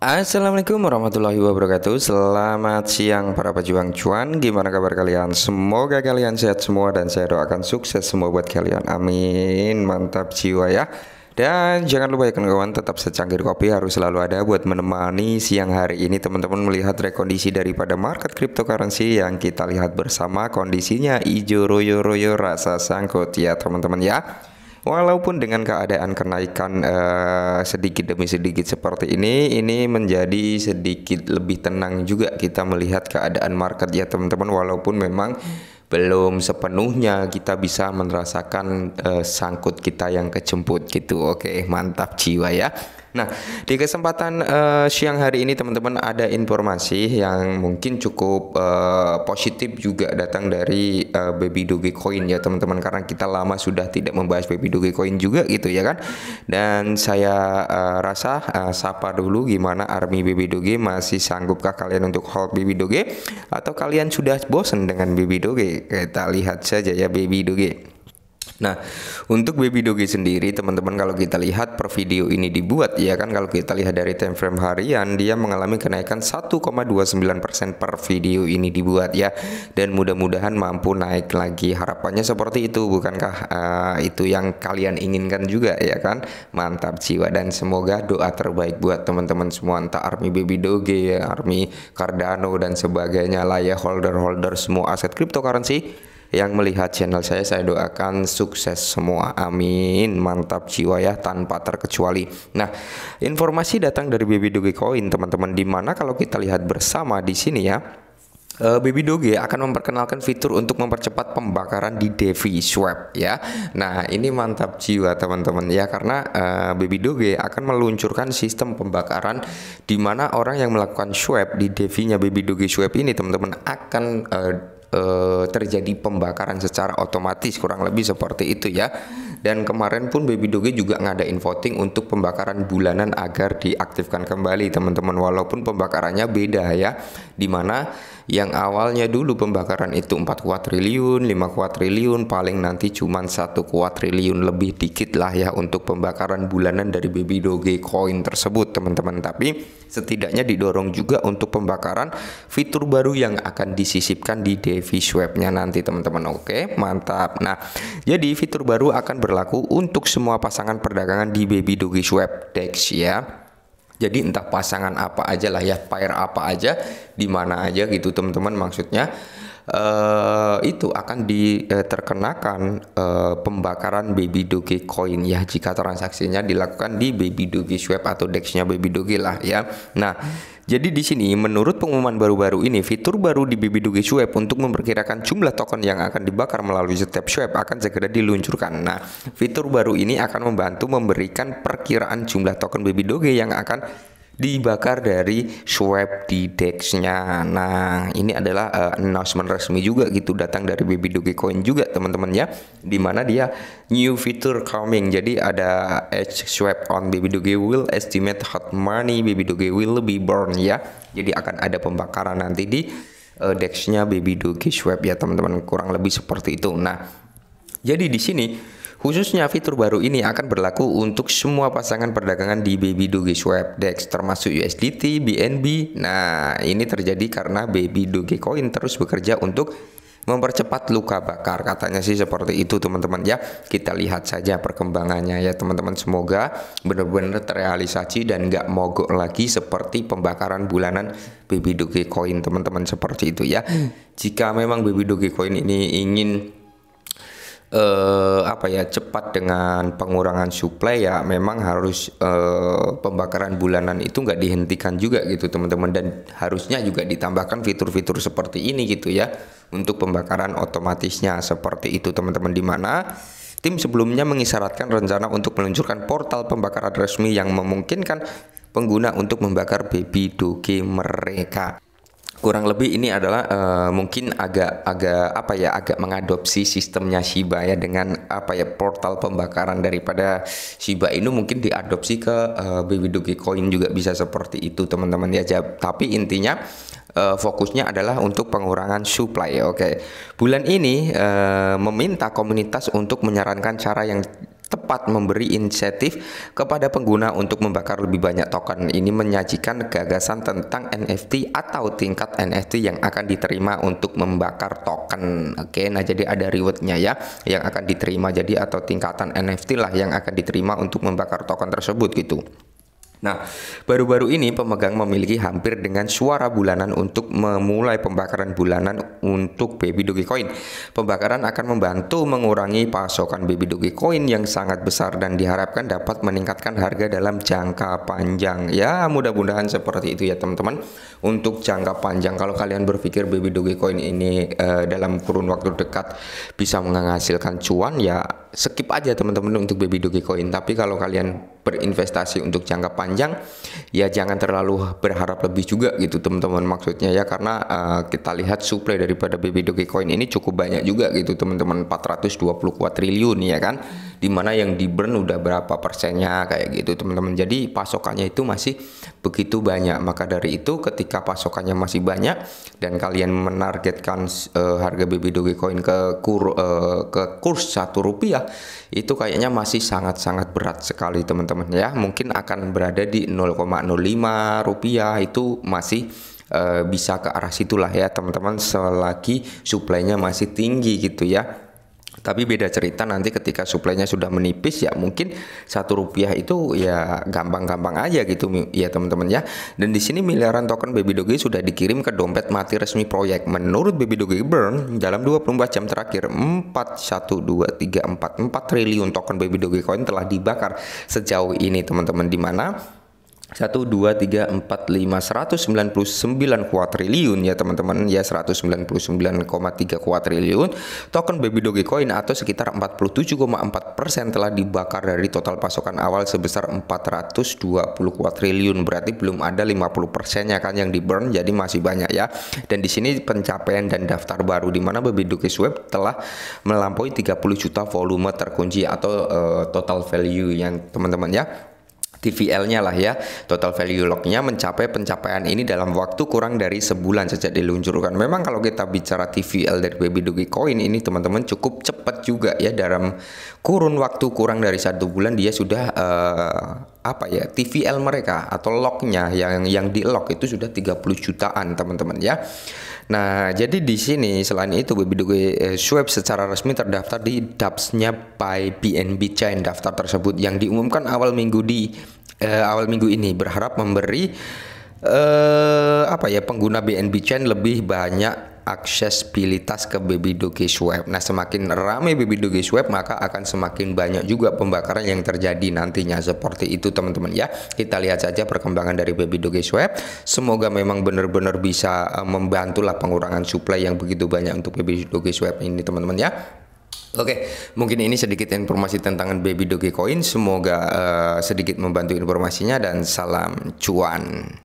Assalamualaikum warahmatullahi wabarakatuh Selamat siang para pejuang cuan Gimana kabar kalian? Semoga kalian sehat semua Dan saya doakan sukses semua buat kalian Amin Mantap jiwa ya dan jangan lupa ya kawan kawan tetap secangkir kopi harus selalu ada buat menemani siang hari ini teman-teman melihat rekondisi daripada market cryptocurrency yang kita lihat bersama kondisinya ijo royo royo rasa sangkut ya teman-teman ya. Walaupun dengan keadaan kenaikan uh, sedikit demi sedikit seperti ini, ini menjadi sedikit lebih tenang juga kita melihat keadaan market ya teman-teman. Walaupun memang belum sepenuhnya kita bisa merasakan uh, sangkut kita yang kejemput gitu. Oke, mantap jiwa ya. Nah, di kesempatan uh, siang hari ini teman-teman ada informasi yang mungkin cukup uh, positif juga datang dari uh, baby coin ya teman-teman karena kita lama sudah tidak membahas baby doge coin juga gitu ya kan. Dan saya uh, rasa uh, sapa dulu gimana army baby Doge masih sanggupkah kalian untuk hold baby Doge atau kalian sudah bosen dengan baby Doge? Kita lihat saja ya baby Doge. Nah, untuk baby doggy sendiri teman-teman kalau kita lihat per video ini dibuat ya kan kalau kita lihat dari time frame harian dia mengalami kenaikan 1,29% per video ini dibuat ya dan mudah-mudahan mampu naik lagi. Harapannya seperti itu bukankah uh, itu yang kalian inginkan juga ya kan? Mantap jiwa dan semoga doa terbaik buat teman-teman semua entah army baby doggy, army Cardano dan sebagainya lah ya holder-holder semua aset cryptocurrency yang melihat channel saya saya doakan sukses semua amin mantap jiwa ya tanpa terkecuali nah informasi datang dari baby doge coin teman-teman dimana kalau kita lihat bersama di sini ya eh, Baby Doge akan memperkenalkan fitur untuk mempercepat pembakaran di Devi Swap ya. Nah, ini mantap jiwa teman-teman ya karena uh, Baby Doge akan meluncurkan sistem pembakaran di mana orang yang melakukan swap di Devinya Baby Doge Swap ini teman-teman akan uh, Eh, terjadi pembakaran secara otomatis kurang lebih seperti itu ya. Dan kemarin pun Baby Doge juga ngadain voting untuk pembakaran bulanan agar diaktifkan kembali teman-teman walaupun pembakarannya beda ya. Dimana yang awalnya dulu pembakaran itu 4 triliun 5 triliun, paling nanti cuma 1 triliun lebih dikit lah ya untuk pembakaran bulanan dari Baby Doge coin tersebut teman-teman. Tapi setidaknya didorong juga untuk pembakaran fitur baru yang akan disisipkan di DeFi Swapnya nanti teman-teman. Oke, mantap. Nah, jadi fitur baru akan ber berlaku untuk semua pasangan perdagangan di Baby Doggy Swap Dex ya. Jadi entah pasangan apa aja lah ya, pair apa aja, di mana aja gitu teman-teman maksudnya. Uh, itu akan diterkenakan eh, uh, eh, pembakaran Baby Doge Coin ya jika transaksinya dilakukan di Baby Doge Swap atau dexnya Baby Doge lah ya. Nah, jadi di sini menurut pengumuman baru-baru ini fitur baru di BBDG Swap untuk memperkirakan jumlah token yang akan dibakar melalui setiap swap akan segera diluncurkan. Nah, fitur baru ini akan membantu memberikan perkiraan jumlah token Doge yang akan dibakar dari swipe di dexnya. Nah, ini adalah uh, announcement resmi juga gitu datang dari Baby Doge Coin juga teman-teman ya. Di mana dia new feature coming. Jadi ada edge swipe on Baby Doge will estimate hot money Baby Doge will be born ya. Jadi akan ada pembakaran nanti di uh, dexnya Baby Doge swipe ya teman-teman kurang lebih seperti itu. Nah, jadi di sini Khususnya fitur baru ini akan berlaku untuk semua pasangan perdagangan di Baby Doge Swap DEX termasuk USDT, BNB. Nah, ini terjadi karena Baby Doge Coin terus bekerja untuk mempercepat luka bakar katanya sih seperti itu teman-teman ya kita lihat saja perkembangannya ya teman-teman semoga benar-benar terrealisasi dan nggak mogok lagi seperti pembakaran bulanan baby doge coin teman-teman seperti itu ya jika memang baby doge coin ini ingin eh, apa ya cepat dengan pengurangan suplai ya memang harus eh, pembakaran bulanan itu nggak dihentikan juga gitu teman-teman dan harusnya juga ditambahkan fitur-fitur seperti ini gitu ya untuk pembakaran otomatisnya seperti itu teman-teman di mana tim sebelumnya mengisyaratkan rencana untuk meluncurkan portal pembakaran resmi yang memungkinkan pengguna untuk membakar baby doge mereka kurang lebih ini adalah uh, mungkin agak agak apa ya agak mengadopsi sistemnya Shiba ya dengan apa ya portal pembakaran daripada Shiba Inu mungkin diadopsi ke uh, Baby Doge Coin juga bisa seperti itu teman-teman ya tapi intinya uh, fokusnya adalah untuk pengurangan supply. Oke, okay. bulan ini uh, meminta komunitas untuk menyarankan cara yang tepat memberi insentif kepada pengguna untuk membakar lebih banyak token ini menyajikan gagasan tentang NFT atau tingkat NFT yang akan diterima untuk membakar token oke nah jadi ada rewardnya ya yang akan diterima jadi atau tingkatan NFT lah yang akan diterima untuk membakar token tersebut gitu Nah, baru-baru ini pemegang memiliki hampir dengan suara bulanan untuk memulai pembakaran bulanan untuk baby Dogecoin. Pembakaran akan membantu mengurangi pasokan baby Dogecoin yang sangat besar dan diharapkan dapat meningkatkan harga dalam jangka panjang. Ya, mudah-mudahan seperti itu ya teman-teman. Untuk jangka panjang, kalau kalian berpikir baby Dogecoin ini eh, dalam kurun waktu dekat bisa menghasilkan cuan, ya skip aja teman-teman untuk baby Dogecoin. Tapi kalau kalian berinvestasi untuk jangka panjang ya jangan terlalu berharap lebih juga gitu teman-teman maksudnya ya karena uh, kita lihat supply daripada BB Dogecoin ini cukup banyak juga gitu teman-teman 420 triliun ya kan di mana yang di burn udah berapa persennya kayak gitu teman-teman. Jadi pasokannya itu masih begitu banyak. Maka dari itu ketika pasokannya masih banyak dan kalian menargetkan uh, harga BB Dogecoin ke kur uh, ke kurs satu rupiah itu kayaknya masih sangat-sangat berat sekali teman-teman ya. Mungkin akan berada di 0,05 rupiah itu masih eh, bisa ke arah situlah ya teman-teman selagi suplainya masih tinggi gitu ya tapi beda cerita nanti ketika suplainya sudah menipis ya mungkin satu rupiah itu ya gampang-gampang aja gitu ya teman-teman ya. Dan di sini miliaran token Baby Doge sudah dikirim ke dompet mati resmi proyek. Menurut Baby Doge Burn dalam 24 jam terakhir empat satu dua tiga empat empat triliun token Baby Doge Coin telah dibakar sejauh ini teman-teman di mana 1, 2, 3, 4, 5, 199 kuatriliun ya teman-teman ya 199,3 kuatriliun token baby dogecoin atau sekitar 47,4 persen telah dibakar dari total pasokan awal sebesar 420 kuatriliun berarti belum ada 50 persennya kan yang di burn jadi masih banyak ya dan di sini pencapaian dan daftar baru di mana baby doge swap telah melampaui 30 juta volume terkunci atau uh, total value yang teman-teman ya TVL-nya lah ya. Total value lock-nya mencapai pencapaian ini dalam waktu kurang dari sebulan sejak diluncurkan. Memang kalau kita bicara TVL dari Baby Dogecoin ini teman-teman cukup cepat juga ya dalam kurun waktu kurang dari satu bulan dia sudah uh, apa ya TVL mereka atau locknya yang yang di lock itu sudah 30 jutaan teman-teman ya. Nah jadi di sini selain itu BBDG eh, Swap secara resmi terdaftar di DAPS-nya by BNB Chain daftar tersebut yang diumumkan awal minggu di uh, awal minggu ini berharap memberi uh, apa ya pengguna BNB Chain lebih banyak aksesibilitas ke Baby doge Web. Nah, semakin ramai Baby doge Web, maka akan semakin banyak juga pembakaran yang terjadi nantinya. Seperti itu, teman-teman ya. Kita lihat saja perkembangan dari Baby doge Web. Semoga memang benar-benar bisa eh, membantulah pengurangan supply yang begitu banyak untuk Baby doge Web ini, teman-teman ya. Oke, mungkin ini sedikit informasi tentang Baby coin. Semoga uh, sedikit membantu informasinya dan salam cuan.